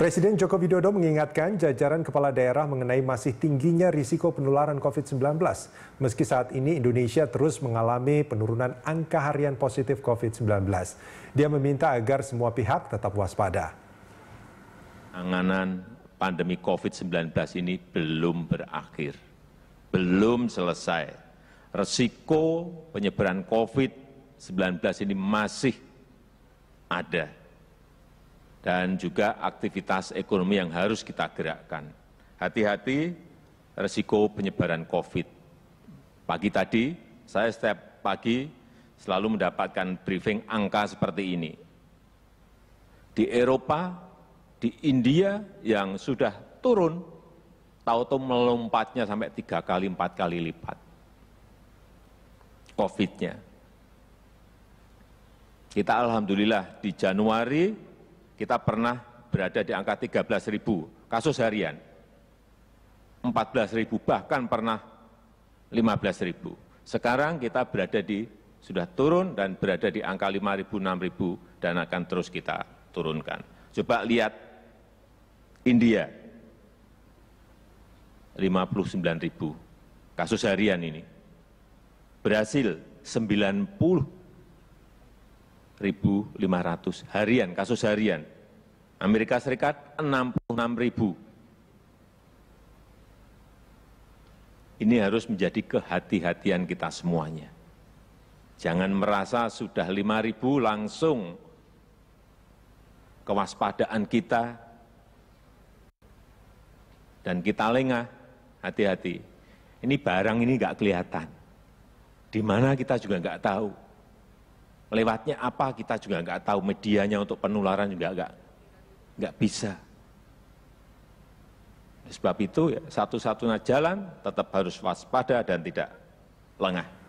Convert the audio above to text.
Presiden Joko Widodo mengingatkan jajaran kepala daerah mengenai masih tingginya risiko penularan COVID-19. Meski saat ini Indonesia terus mengalami penurunan angka harian positif COVID-19. Dia meminta agar semua pihak tetap waspada. Penanganan pandemi COVID-19 ini belum berakhir, belum selesai. Resiko penyebaran COVID-19 ini masih ada dan juga aktivitas ekonomi yang harus kita gerakkan. Hati-hati resiko penyebaran COVID. Pagi tadi, saya setiap pagi selalu mendapatkan briefing angka seperti ini. Di Eropa, di India yang sudah turun, tahu-tahu melompatnya sampai tiga kali, empat kali lipat. COVID-nya. Kita alhamdulillah di Januari kita pernah berada di angka 13 ribu kasus harian, 14 ribu bahkan pernah 15 ribu. Sekarang kita berada di, sudah turun dan berada di angka 5 ribu, 6 ribu dan akan terus kita turunkan. Coba lihat India, 59 ribu kasus harian ini. Brasil 1.500 harian, kasus harian amerika serikat enam puluh enam ribu ini harus menjadi kehati-hatian kita semuanya. Jangan merasa sudah ribu langsung kewaspadaan kita dan kita lengah, hati-hati. Ini barang ini enggak kelihatan. Di mana kita juga enggak tahu. Lewatnya apa kita juga enggak tahu, medianya untuk penularan juga enggak nggak bisa. Sebab itu ya, satu-satunya jalan tetap harus waspada dan tidak lengah.